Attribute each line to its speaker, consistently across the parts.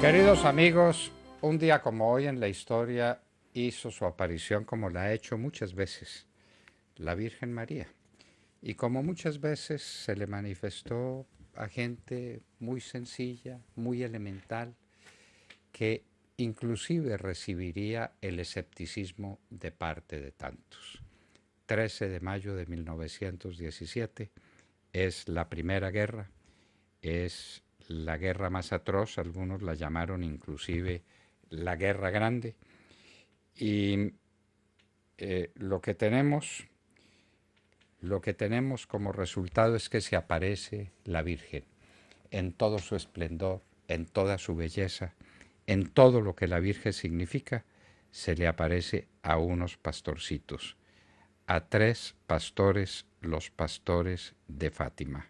Speaker 1: Queridos amigos, un día como hoy en la historia hizo su aparición como la ha hecho muchas veces, la Virgen María. Y como muchas veces se le manifestó a gente muy sencilla, muy elemental, que inclusive recibiría el escepticismo de parte de tantos. 13 de mayo de 1917 es la primera guerra, es la guerra más atroz, algunos la llamaron inclusive la guerra grande. Y eh, lo que tenemos, lo que tenemos como resultado es que se aparece la Virgen en todo su esplendor, en toda su belleza, en todo lo que la Virgen significa, se le aparece a unos pastorcitos, a tres pastores, los pastores de Fátima.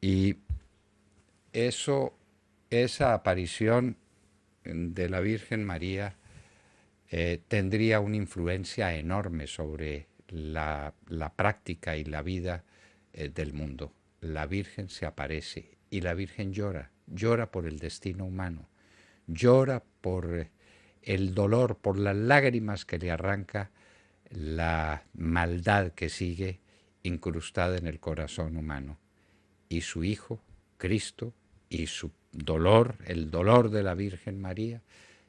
Speaker 1: Y eso, esa aparición de la Virgen María eh, tendría una influencia enorme sobre la, práctica y la vida eh, del mundo. La Virgen se aparece y la Virgen llora, llora por el destino humano, llora por eh, el dolor, por las lágrimas que le arranca la maldad que sigue incrustada en el corazón humano. Y su Hijo, Cristo, y su dolor, el dolor de la Virgen María,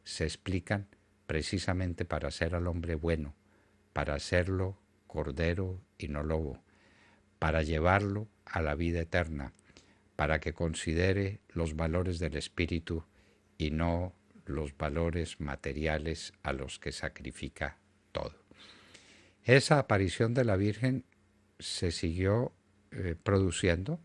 Speaker 1: se explican precisamente para ser al hombre bueno, para hacerlo cordero y no lobo, para llevarlo a la vida eterna, para que considere los valores del espíritu y no los valores materiales a los que sacrifica todo. Esa aparición de la Virgen se siguió eh, produciendo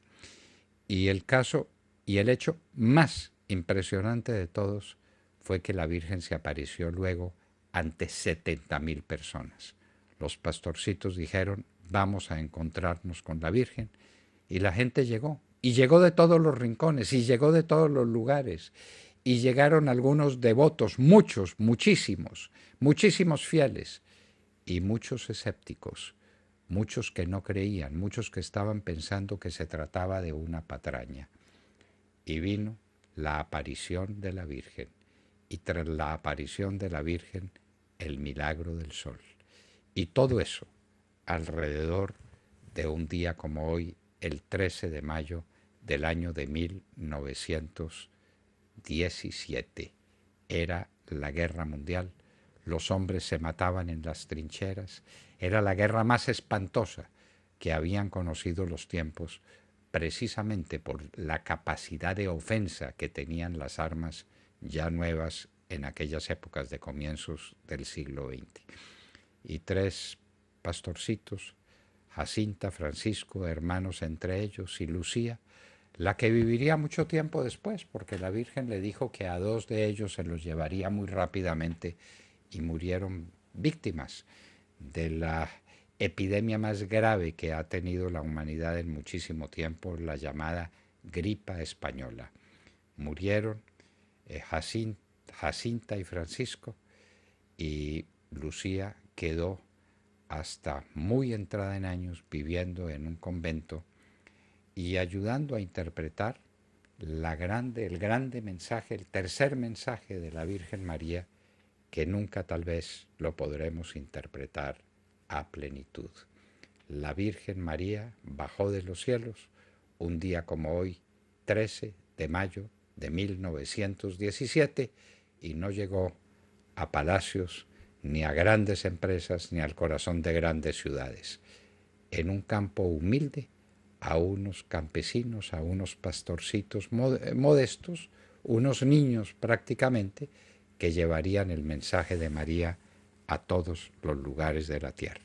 Speaker 1: y el caso y el hecho más impresionante de todos fue que la Virgen se apareció luego ante 70 mil personas. Los pastorcitos dijeron, vamos a encontrarnos con la Virgen. Y la gente llegó, y llegó de todos los rincones, y llegó de todos los lugares, y llegaron algunos devotos, muchos, muchísimos, muchísimos fieles, y muchos escépticos, muchos que no creían, muchos que estaban pensando que se trataba de una patraña y vino la aparición de la Virgen, y tras la aparición de la Virgen el milagro del sol. Y todo eso alrededor de un día como hoy, el 13 de mayo del año de 1917. Era la guerra mundial, los hombres se mataban en las trincheras, era la guerra más espantosa que habían conocido los tiempos precisamente por la capacidad de ofensa que tenían las armas ya nuevas en aquellas épocas de comienzos del siglo XX. Y tres pastorcitos, Jacinta, Francisco, hermanos entre ellos, y Lucía, la que viviría mucho tiempo después, porque la Virgen le dijo que a dos de ellos se los llevaría muy rápidamente y murieron víctimas de la epidemia más grave que ha tenido la humanidad en muchísimo tiempo, la llamada gripa española. Murieron eh, Jacinta, y Francisco y Lucía quedó hasta muy entrada en años viviendo en un convento y ayudando a interpretar la grande, el grande mensaje, el tercer mensaje de la Virgen María, que nunca tal vez lo podremos interpretar a plenitud. La Virgen María bajó de los cielos un día como hoy, 13 de mayo de 1917, y no llegó a palacios, ni a grandes empresas, ni al corazón de grandes ciudades. En un campo humilde, a unos campesinos, a unos pastorcitos modestos, unos niños prácticamente, que llevarían el mensaje de María a todos los lugares de la tierra.